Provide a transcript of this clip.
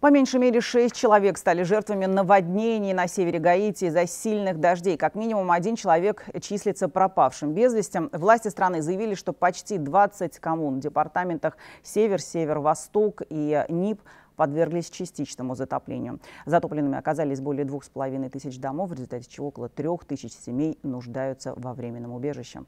По меньшей мере шесть человек стали жертвами наводнений на севере Гаити из-за сильных дождей. Как минимум один человек числится пропавшим без вести. Власти страны заявили, что почти 20 коммун в департаментах Север, Север-Восток и НИП подверглись частичному затоплению. Затопленными оказались более двух с половиной тысяч домов, в результате чего около трех тысяч семей нуждаются во временном убежище.